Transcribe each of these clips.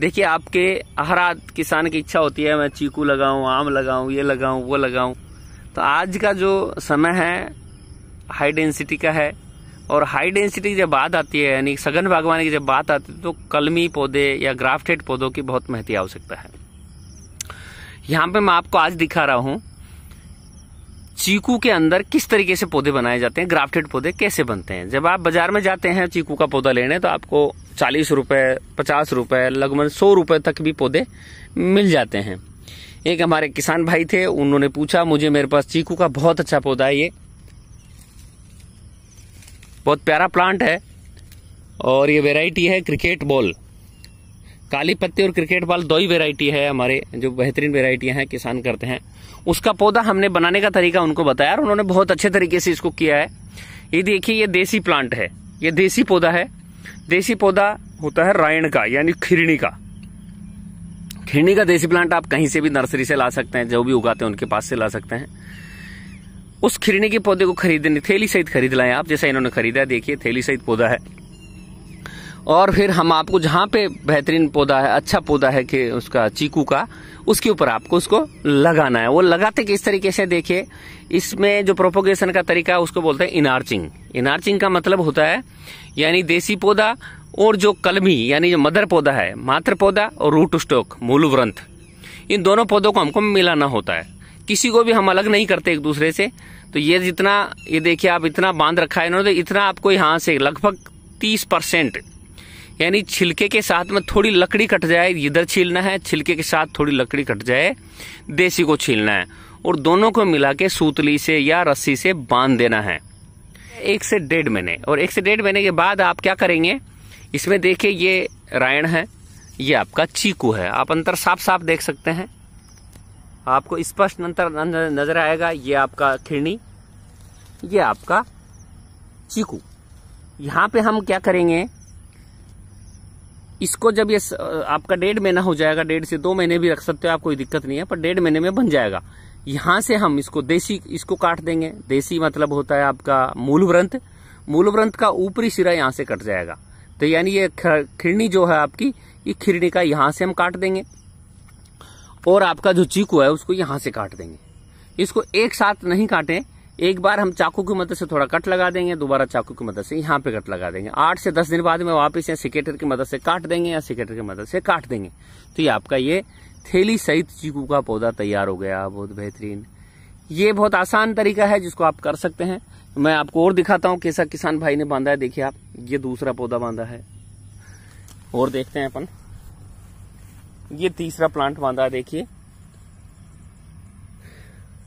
देखिए आपके हर किसान की इच्छा होती है मैं चीकू लगाऊं आम लगाऊं ये लगाऊं वो लगाऊं तो आज का जो समय है हाई डेंसिटी का है और हाई डेंसिटी की जब बात आती है यानी सघन बागवानी की जब बात आती है तो कलमी पौधे या ग्राफ्टेड पौधों की बहुत महती आवश्यकता है यहाँ पे मैं आपको आज दिखा रहा हूँ चीकू के अंदर किस तरीके से पौधे बनाए जाते हैं ग्राफ्टेड पौधे कैसे बनते हैं जब आप बाजार में जाते हैं चीकू का पौधा लेने तो आपको चालीस रुपये पचास रुपये लगभग सौ रुपये तक भी पौधे मिल जाते हैं एक हमारे किसान भाई थे उन्होंने पूछा मुझे मेरे पास चीकू का बहुत अच्छा पौधा है ये बहुत प्यारा प्लांट है और ये वेराइटी है क्रिकेट बॉल काली पत्ती और क्रिकेट बॉल दो ही वेराइटी है हमारे जो बेहतरीन वेराइटियां हैं किसान करते हैं उसका पौधा हमने बनाने का तरीका उनको बताया और उन्होंने बहुत अच्छे तरीके से इसको किया है ये देखिए ये देसी प्लांट है ये देसी पौधा है देसी पौधा होता है रायण का यानी खिरणी का खिरणी का देसी प्लांट आप कहीं से भी नर्सरी से ला सकते हैं जो भी उगाते हैं उनके पास से ला सकते हैं उस खिरणी के पौधे को खरीदने थैली सहित खरीद लाए आप जैसा इन्होंने खरीदा देखिए थैली सहित पौधा है और फिर हम आपको जहाँ पे बेहतरीन पौधा है अच्छा पौधा है कि उसका चीकू का उसके ऊपर आपको उसको लगाना है वो लगाते किस तरीके से देखिए इसमें जो प्रोपोगेशन का तरीका है उसको बोलते हैं इनार्चिंग इनार्चिंग का मतलब होता है यानी देसी पौधा और जो कलमी यानी जो मदर पौधा है मात्र पौधा और रूट स्टोक मूल व्रंथ इन दोनों पौधों को हमको मिलाना होता है किसी को भी हम अलग नहीं करते एक दूसरे से तो ये जितना ये देखिए आप इतना बांध रखा है इन्होंने इतना आपको यहाँ से लगभग तीस परसेंट यानी छिलके के साथ में थोड़ी लकड़ी कट जाए इधर छीलना है छिलके के साथ थोड़ी लकड़ी कट जाए देसी को छीलना है और दोनों को मिला के सूतली से या रस्सी से बांध देना है एक से डेढ़ महीने और एक से डेढ़ महीने के बाद आप क्या करेंगे इसमें देखिए ये रायण है ये आपका चीकू है आप अंतर साफ साफ देख सकते हैं आपको स्पष्ट अंतर नजर आएगा ये आपका खिरनी ये आपका चीकू यहाँ पे हम क्या करेंगे इसको जब ये आपका डेढ़ महीना हो जाएगा डेढ़ से दो महीने भी रख सकते हो आप कोई दिक्कत नहीं है पर डेढ़ महीने में बन जाएगा यहाँ से हम इसको देसी इसको काट देंगे देसी मतलब होता है आपका मूल व्रंथ मूल व्रंथ का ऊपरी सिरा यहाँ से कट जाएगा तो यानी ये खिरनी जो है आपकी ये खिरनी का यहाँ से हम काट देंगे और आपका जो चीकू है उसको यहाँ से काट देंगे इसको एक साथ नहीं काटें एक बार हम चाकू की मदद से थोड़ा कट लगा देंगे दोबारा चाकू की मदद से यहाँ पे कट लगा देंगे आठ से दस दिन बाद में वापस या सिकेटर की मदद से काट देंगे या सिकेटर की मदद से काट देंगे तो ये आपका ये थैली सहित चीकू का पौधा तैयार हो गया बहुत बेहतरीन ये बहुत आसान तरीका है जिसको आप कर सकते हैं मैं आपको और दिखाता हूँ कैसा किसान भाई ने बांधा है देखिए आप ये दूसरा पौधा बांधा है और देखते हैं अपन ये तीसरा प्लांट बांधा है देखिए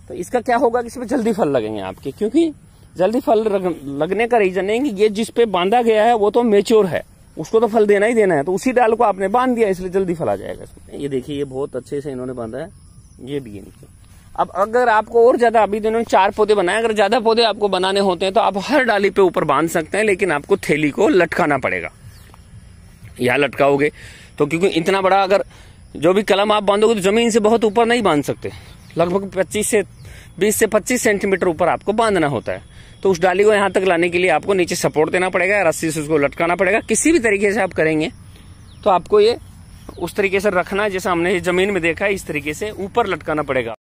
तो इसका क्या होगा कि इसमें जल्दी फल लगेंगे आपके क्योंकि जल्दी फल लगने का रीजन है कि ये जिस पे बांधा गया है वो तो मेच्योर है उसको तो फल देना ही देना है तो उसी डाल को आपने बांध दिया इसलिए जल्दी फल आ जाएगा इसमें ये देखिए ये बहुत अच्छे से इन्होंने बांधा है ये भी है नीचे अब अगर आपको और ज्यादा अभी तो इन्होंने चार पौधे बनाए अगर ज्यादा पौधे आपको बनाने होते हैं तो आप हर डाली पे ऊपर बांध सकते हैं लेकिन आपको थैली को लटकाना पड़ेगा या लटकाओगे तो क्योंकि इतना बड़ा अगर जो भी कलम आप बांधोगे तो जमीन से बहुत ऊपर नहीं बांध सकते लगभग 25 से बीस से पच्चीस सेंटीमीटर ऊपर आपको बांधना होता है तो उस डाली को यहाँ तक लाने के लिए आपको नीचे सपोर्ट देना पड़ेगा रस्सी से उसको लटकाना पड़ेगा किसी भी तरीके से आप करेंगे तो आपको ये उस तरीके से रखना जैसा हमने जमीन में देखा है इस तरीके से ऊपर लटकाना पड़ेगा